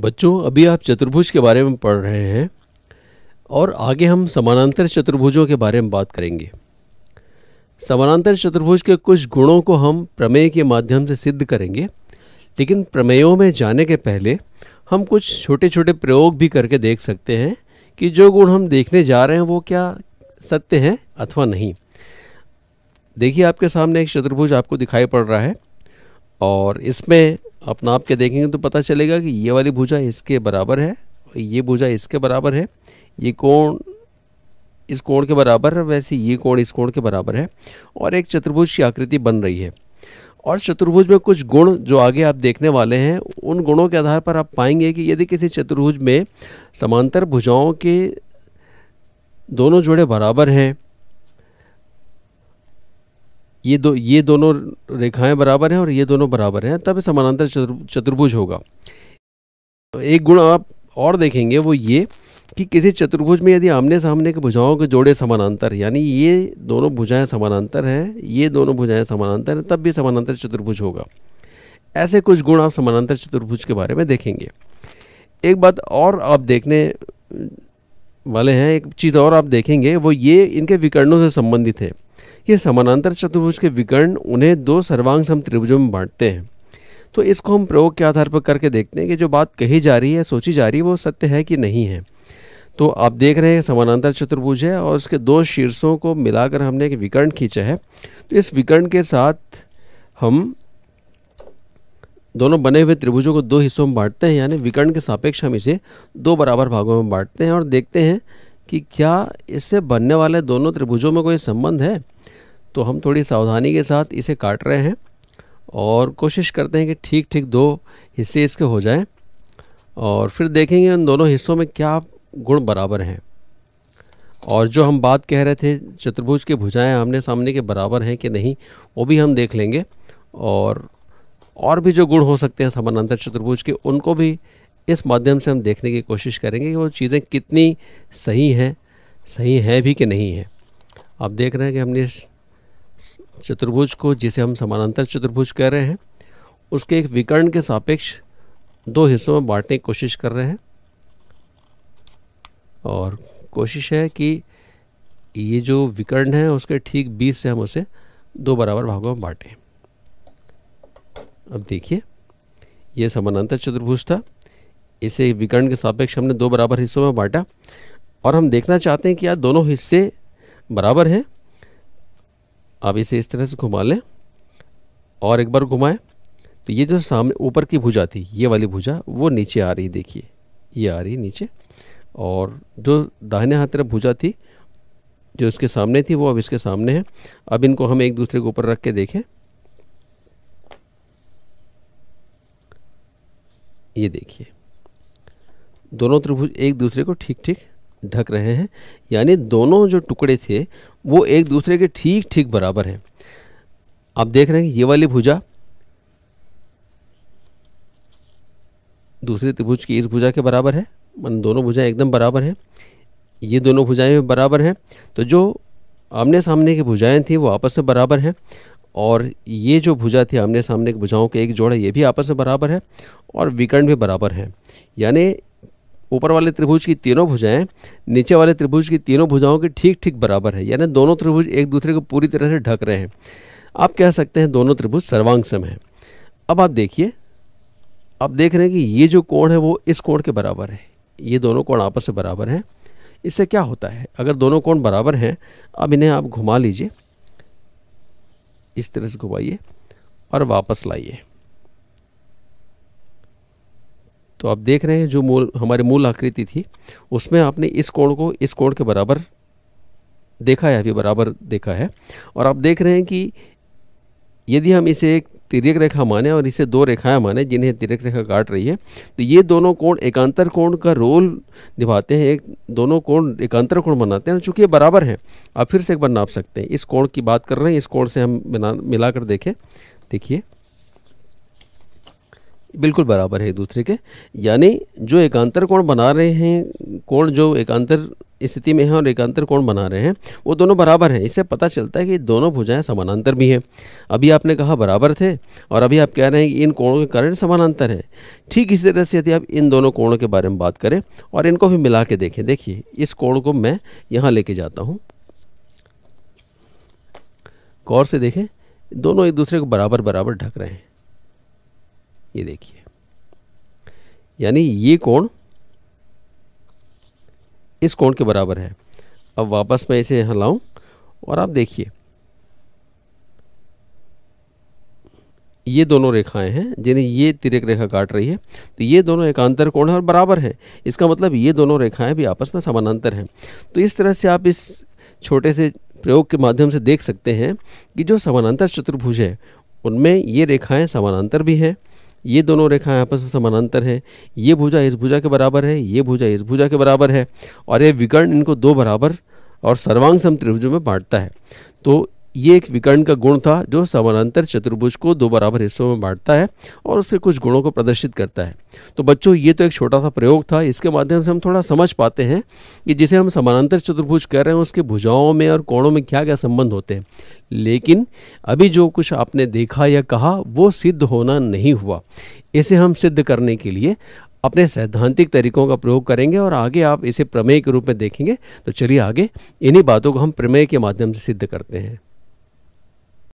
बच्चों अभी आप चतुर्भुज के बारे में पढ़ रहे हैं और आगे हम समानांतर चतुर्भुजों के बारे में बात करेंगे समानांतर चतुर्भुज के कुछ गुणों को हम प्रमेय के माध्यम से सिद्ध करेंगे लेकिन प्रमेयों में जाने के पहले हम कुछ छोटे छोटे प्रयोग भी करके देख सकते हैं कि जो गुण हम देखने जा रहे हैं वो क्या सत्य हैं अथवा नहीं देखिए आपके सामने एक चतुर्भुज आपको दिखाई पड़ रहा है और इसमें अपना नाप के देखेंगे तो पता चलेगा कि ये वाली भुजा इसके बराबर है ये भुजा इसके बराबर है ये कोण इस कोण के बराबर है वैसे ये कोण इस कोण के बराबर है और एक चतुर्भुज की आकृति बन रही है और चतुर्भुज में कुछ गुण जो आगे आप देखने वाले हैं उन गुणों के आधार पर आप पाएंगे कि यदि किसी चतुर्भुज में समांतर भुजाओं के दोनों जोड़े बराबर हैं ये दो ये दोनों रेखाएं बराबर हैं और ये दोनों बराबर हैं तब समानांतर चतुर्भुज होगा एक गुण आप और देखेंगे वो ये कि किसी चतुर्भुज में यदि आमने सामने के भुजाओं के जोड़े समानांतर यानी ये दोनों भुजाएं समानांतर हैं ये दोनों भुजाएं समानांतर हैं तब भी समानांतर चतुर्भुज होगा ऐसे कुछ गुण आप समानांतर चतुर्भुज के बारे में देखेंगे एक बात और आप देखने वाले हैं एक चीज़ और आप देखेंगे वो ये इनके विकर्णों से संबंधित है ये समानांतर चतुर्भुज के विकर्ण उन्हें दो सर्वांग सम त्रिभुजों में बांटते हैं तो इसको हम प्रयोग के आधार पर करके देखते हैं कि जो बात कही जा रही है सोची जा रही है वो सत्य है कि नहीं है तो आप देख रहे हैं समानांतर चतुर्भुज है और उसके दो शीर्षों को मिलाकर हमने एक विकर्ण खींचा है तो इस विकर्ण के साथ हम दोनों बने हुए त्रिभुजों को दो हिस्सों में बांटते हैं यानी विकर्ण के सापेक्ष हम इसे दो बराबर भागों में बांटते हैं और देखते हैं कि क्या इससे बनने वाले दोनों त्रिभुजों में कोई संबंध है तो हम थोड़ी सावधानी के साथ इसे काट रहे हैं और कोशिश करते हैं कि ठीक ठीक दो हिस्से इसके हो जाएं और फिर देखेंगे उन दोनों हिस्सों में क्या गुण बराबर हैं और जो हम बात कह रहे थे चतुर्भुज की भुजाएं आमने सामने के बराबर हैं कि नहीं वो भी हम देख लेंगे और और भी जो गुण हो सकते हैं समानांतर चतुर्भुज के उनको भी इस माध्यम से हम देखने की कोशिश करेंगे कि वो चीज़ें कितनी सही हैं सही हैं भी कि नहीं हैं आप देख रहे हैं कि हमने चतुर्भुज को जिसे हम समानांतर चतुर्भुज कह रहे हैं उसके एक विकर्ण के सापेक्ष दो हिस्सों में बांटने की कोशिश कर रहे हैं और कोशिश है कि ये जो विकर्ण है उसके ठीक बीस से हम उसे दो बराबर भागों में बांटें अब देखिए यह समानांतर चतुर्भुज था इसे विकर्ण के सापेक्ष हमने दो बराबर हिस्सों में बांटा और हम देखना चाहते हैं कि यार दोनों हिस्से बराबर हैं आप इसे इस तरह से घुमा लें और एक बार घुमाएं तो ये जो सामने ऊपर की भुजा थी ये वाली भुजा वो नीचे आ रही देखिए ये आ रही नीचे और जो दाहिने हाथ तरफ भुजा थी जो इसके सामने थी वो अब इसके सामने है अब इनको हम एक दूसरे के ऊपर रख के देखें ये देखिए दोनों त्रिभुज एक दूसरे को ठीक ठीक ढक रहे हैं यानी दोनों जो टुकड़े थे वो एक दूसरे के ठीक ठीक बराबर हैं आप देख रहे हैं ये वाली भुजा दूसरी त्रिभुज की इस भुजा के बराबर है मन दोनों भुजाएं एकदम बराबर हैं ये दोनों भुजाएं बराबर हैं तो जो आमने सामने की भुजाएं थी वो आपस में बराबर हैं और ये जो भुजा थी आमने सामने की भुजाओं के एक जोड़ है ये भी आपस में बराबर है और विकर्ण भी बराबर हैं यानी ऊपर वाले त्रिभुज की तीनों भुजाएं नीचे वाले त्रिभुज की तीनों भुजाओं के ठीक ठीक बराबर है यानी दोनों त्रिभुज एक दूसरे को पूरी तरह से ढक रहे हैं आप कह सकते हैं दोनों त्रिभुज सर्वांग सम है अब आप देखिए आप देख रहे हैं कि ये जो कोण है वो इस कोण के बराबर है ये दोनों कोण आपस में बराबर हैं इससे क्या होता है अगर दोनों कोण बराबर हैं अब इन्हें आप घुमा लीजिए इस तरह से घुमाइए और वापस लाइए तो आप देख रहे हैं जो मूल हमारे मूल आकृति थी उसमें आपने इस कोण को इस कोण के बराबर देखा है अभी बराबर देखा है और आप देख रहे हैं कि यदि हम इसे एक तिरक रेखा माने और इसे दो रेखाएं माने जिन्हें तिरक रेखा काट रही है तो ये दोनों कोण एकांतर कोण का रोल निभाते हैं एक दोनों कोण एकांतर कोण बनाते हैं चूंकि ये बराबर हैं आप फिर से एक बार नाप सकते हैं इस कोण की बात कर रहे हैं इस कोण से हम मिला कर देखें देखिए बिल्कुल बराबर है एक दूसरे के यानी जो एकांतर कोण बना रहे हैं कोण जो एकांतर स्थिति में है और एकांतर कोण बना रहे हैं वो दोनों बराबर हैं इससे पता चलता है कि दोनों भुजाएं समानांतर भी हैं अभी आपने कहा बराबर थे और अभी आप कह रहे हैं कि इन कोणों के कारण समानांतर है ठीक इसी तरह से यदि आप इन दोनों कोणों के बारे में बात करें और इनको भी मिला के देखें देखिए इस कोण को मैं यहाँ लेके जाता हूँ गौर से देखें दोनों एक दूसरे को बराबर बराबर ढक रहे हैं ये देखिए यानी ये कोण इस कोण के बराबर है अब वापस मैं इसे हलाऊं और आप देखिए ये दोनों रेखाएं हैं जिन्हें ये तिरक रेखा काट रही है तो ये दोनों एकांतर कोण है और बराबर है इसका मतलब ये दोनों रेखाएं भी आपस में समानांतर हैं तो इस तरह से आप इस छोटे से प्रयोग के माध्यम से देख सकते हैं कि जो समानांतर चतुर्भुज है उनमें ये रेखाएं समानांतर भी हैं ये दोनों रेखाएं आपस में समानांतर हैं ये भुजा इस भुजा के बराबर है ये भुजा इस भुजा के बराबर है और ये विकर्ण इनको दो बराबर और सर्वांग सम त्रिभुजों में बांटता है तो ये एक विकर्ण का गुण था जो समानांतर चतुर्भुज को दो बराबर हिस्सों में बांटता है और उसके कुछ गुणों को प्रदर्शित करता है तो बच्चों ये तो एक छोटा सा प्रयोग था इसके माध्यम से हम थोड़ा समझ पाते हैं कि जिसे हम समानांतर चतुर्भुज कर रहे हैं उसके भुजाओं में और कोणों में क्या क्या संबंध होते हैं लेकिन अभी जो कुछ आपने देखा या कहा वो सिद्ध होना नहीं हुआ इसे हम सिद्ध करने के लिए अपने सैद्धांतिक तरीकों का प्रयोग करेंगे और आगे आप इसे प्रमेय के रूप में देखेंगे तो चलिए आगे इन्हीं बातों को हम प्रमेय के माध्यम से सिद्ध करते हैं